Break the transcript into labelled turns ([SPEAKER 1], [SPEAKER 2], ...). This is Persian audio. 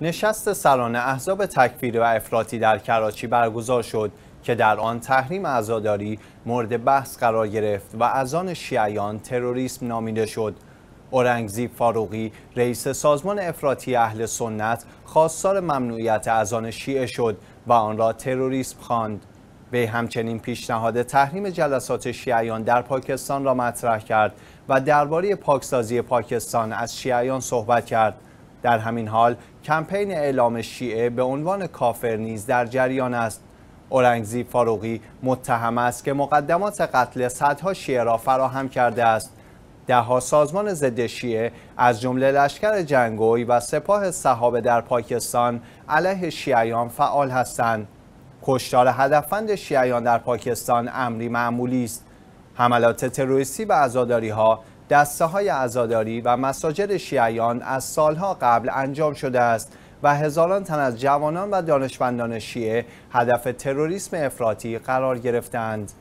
[SPEAKER 1] نشست سرانه احزاب تکفیری و افراطی در کراچی برگزار شد که در آن تحریم عزاداری مورد بحث قرار گرفت و از آن شیعیان تروریسم نامیده شد اورنگزیب فاروقی رئیس سازمان افراطی اهل سنت خواستار ممنوعیت آن شیعه شد و آن را تروریسم خواند به همچنین پیشنهاد تحریم جلسات شیعیان در پاکستان را مطرح کرد و درباره پاکسازی پاکستان از شیعیان صحبت کرد در همین حال کمپین اعلام شیعه به عنوان کافر نیز در جریان است اورنگزی فاروقی متهم است که مقدمات قتل صدها شیعه را فراهم کرده است دهها سازمان ضد شیعه از جمله لشکر جنگوی و سپاه صحابه در پاکستان علیه شیعیان فعال هستند کشتار هدفند شیعیان در پاکستان امری معمولی است حملات تروریستی و عزاداری ها دسته های عزاداری و مساجد شیعیان از سالها قبل انجام شده است و هزاران تن از جوانان و دانشمندان شیعه هدف تروریسم افراطی قرار گرفتند.